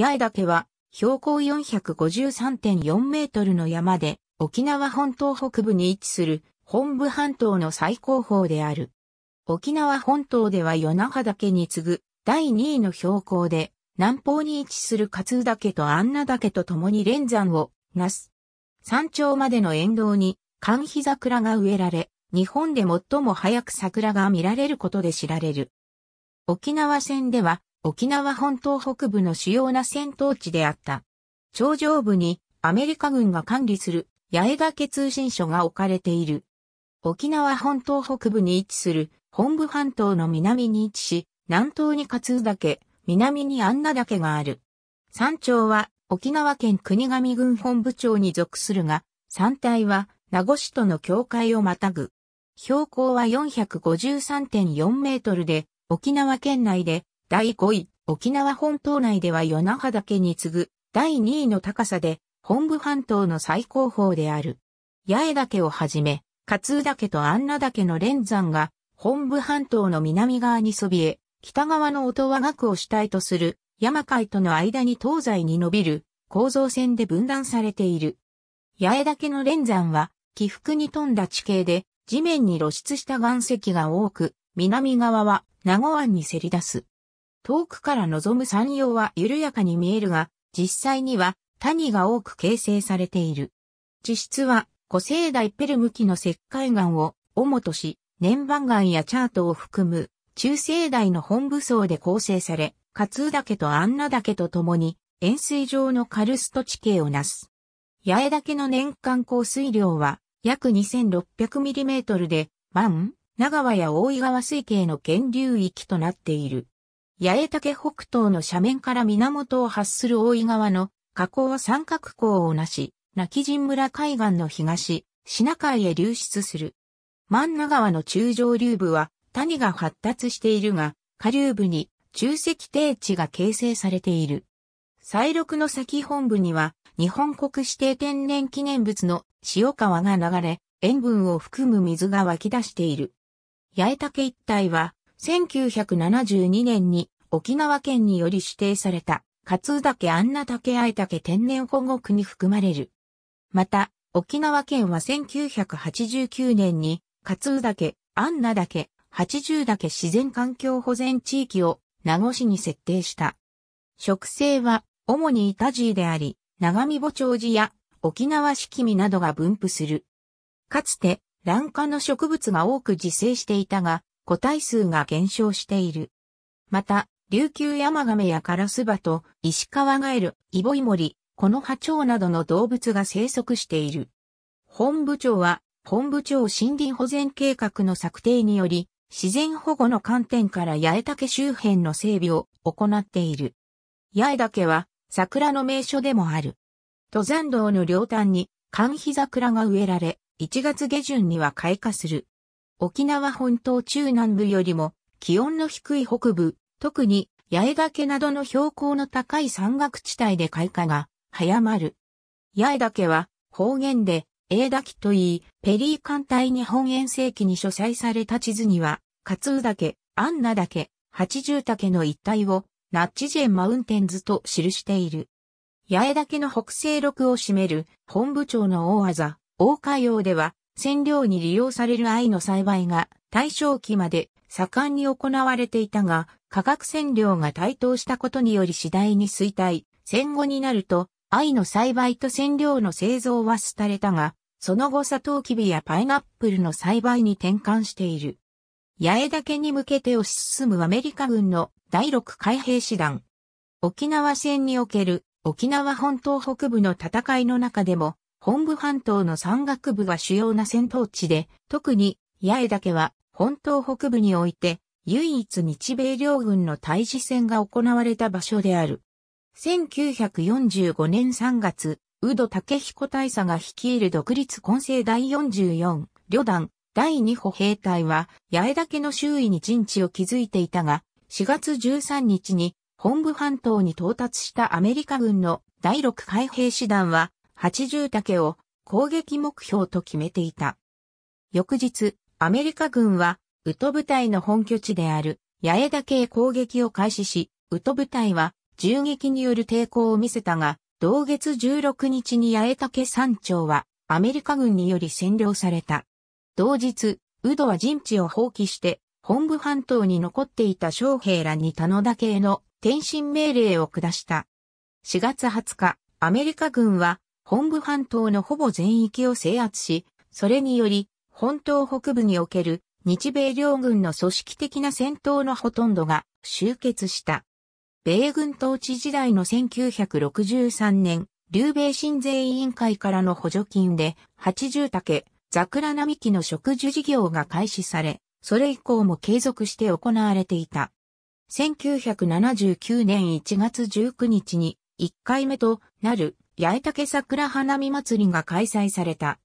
八重岳は、標高453.4メートルの山で、沖縄本島北部に位置する本部半島の最高峰である。沖縄本島では与那覇岳に次ぐ第2位の標高で、南方に位置する勝岳と安名岳と共に連山をなす。山頂までの沿道に、寒日桜が植えられ、日本で最も早く桜が見られることで知られる。沖縄戦では、沖縄本島北部の主要な戦闘地であった。頂上部にアメリカ軍が管理する八重岳通信所が置かれている。沖縄本島北部に位置する本部半島の南に位置し、南東に勝岳、南に安奈岳がある。山頂は沖縄県国神軍本部長に属するが、山体は名護市との境界をまたぐ。標高は453.4メートルで、沖縄県内で第5位、沖縄本島内では与那覇岳に次ぐ第2位の高さで、本部半島の最高峰である。八重岳をはじめ、勝浦岳と安奈岳の連山が、本部半島の南側にそびえ、北側の音和岳を主体とする、山海との間に東西に伸びる、構造線で分断されている。八重岳の連山は、起伏に富んだ地形で、地面に露出した岩石が多く、南側は名護湾にせり出す。遠くから望む山陽は緩やかに見えるが、実際には谷が多く形成されている。地質は古生代ペルム紀の石灰岩を主とし、年番岩やチャートを含む中生代の本武装で構成され、勝岳と安奈岳と共に円錐状のカルスト地形をなす。八重岳の年間降水量は約 2600mm で、万、長和や大井川水系の源流域となっている。八重岳北東の斜面から源を発する大井川の河口三角港をなし、泣き村海岸の東、品海へ流出する。万名川の中上流部は谷が発達しているが、下流部に中石低地が形成されている。西六の先本部には日本国指定天然記念物の塩川が流れ、塩分を含む水が湧き出している。八重岳一帯は1972年に沖縄県により指定された、勝岳安名岳愛岳天然保護区に含まれる。また、沖縄県は1989年に、勝岳、安名岳、80岳自然環境保全地域を名護市に設定した。植生は主にイタジーであり、長見母長寺や沖縄式見などが分布する。かつて、卵花の植物が多く自生していたが、個体数が減少している。また、琉球山亀やカラスバと石川ガエル、イボイモリ、コノハチョウなどの動物が生息している。本部長は、本部長森林保全計画の策定により、自然保護の観点から八重岳周辺の整備を行っている。八重岳は桜の名所でもある。登山道の両端に、寒肥桜が植えられ、1月下旬には開花する。沖縄本島中南部よりも気温の低い北部、特に八重岳などの標高の高い山岳地帯で開花が早まる。八重岳は方言で英岳といい、ペリー艦隊日本遠征記に書斎された地図には、勝岳、安奈岳、八十岳の一帯をナッチジェンマウンテンズと記している。八重岳の北西麓を占める本部町の大技、大海洋では染料に利用される藍の栽培が大正期まで盛んに行われていたが、化学染料が台頭したことにより次第に衰退。戦後になると、藍の栽培と染料の製造は廃れたが、その後サトウキビやパイナップルの栽培に転換している。八重岳に向けて推し進むアメリカ軍の第6海兵師団。沖縄戦における沖縄本島北部の戦いの中でも本部半島の山岳部は主要な戦闘地で、特に八重岳は本島北部において唯一日米両軍の対峙戦が行われた場所である。1945年3月、宇戸武彦大佐が率いる独立混成第44旅団第2歩兵隊は八重岳の周囲に陣地を築いていたが、4月13日に本部半島に到達したアメリカ軍の第6海兵師団は80竹を攻撃目標と決めていた。翌日、アメリカ軍は、ウト部隊の本拠地である、八重岳へ攻撃を開始し、ウト部隊は、銃撃による抵抗を見せたが、同月16日に八重岳山頂は、アメリカ軍により占領された。同日、ウドは陣地を放棄して、本部半島に残っていた将兵らに田野岳への転身命令を下した。4月20日、アメリカ軍は本部半島のほぼ全域を制圧し、それにより、本島北部における日米両軍の組織的な戦闘のほとんどが集結した。米軍統治時代の1963年、劉米親税委員会からの補助金で、80竹、桜並木の植樹事業が開始され、それ以降も継続して行われていた。1979年1月19日に1回目となる八重竹桜花見祭りが開催された。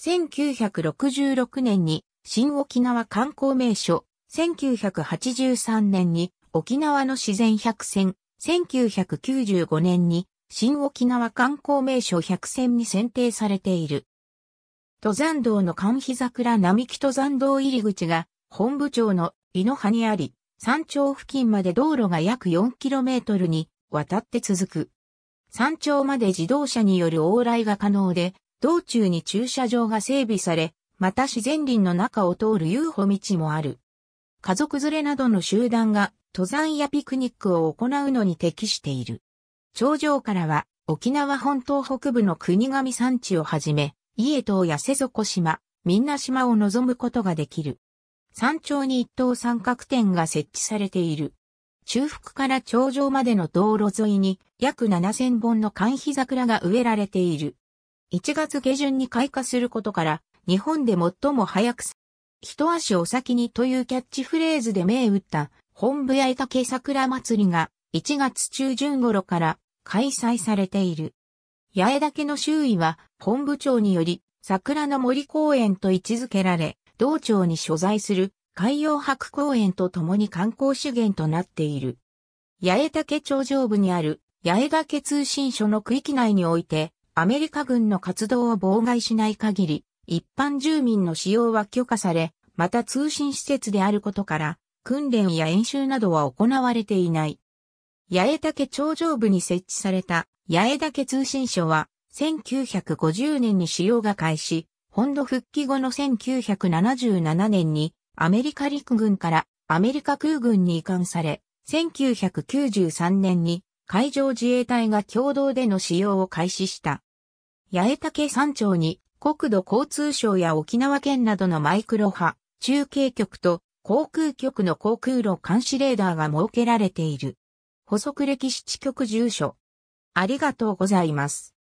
1966年に新沖縄観光名所、1983年に沖縄の自然百選、1995年に新沖縄観光名所百選に選定されている。登山道の寒日桜並木登山道入り口が本部町の井の葉にあり、山頂付近まで道路が約 4km にわたって続く。山頂まで自動車による往来が可能で、道中に駐車場が整備され、また自然林の中を通る遊歩道もある。家族連れなどの集団が登山やピクニックを行うのに適している。頂上からは沖縄本島北部の国神山地をはじめ、家島や瀬底島、みんな島を望むことができる。山頂に一等三角点が設置されている。中腹から頂上までの道路沿いに約7000本の寒肥桜が植えられている。1月下旬に開花することから、日本で最も早く、一足お先にというキャッチフレーズで銘打った本部屋竹桜祭りが1月中旬頃から開催されている。八重岳の周囲は本部長により桜の森公園と位置づけられ、道庁に所在する海洋博公園と共に観光資源となっている。八重岳頂上部にある八重岳通信所の区域内において、アメリカ軍の活動を妨害しない限り、一般住民の使用は許可され、また通信施設であることから、訓練や演習などは行われていない。八重岳頂上部に設置された八重岳通信所は、1950年に使用が開始、本土復帰後の1977年にアメリカ陸軍からアメリカ空軍に移管され、1993年に海上自衛隊が共同での使用を開始した。八重岳山頂に国土交通省や沖縄県などのマイクロ波、中継局と航空局の航空路監視レーダーが設けられている。補足歴史地局住所。ありがとうございます。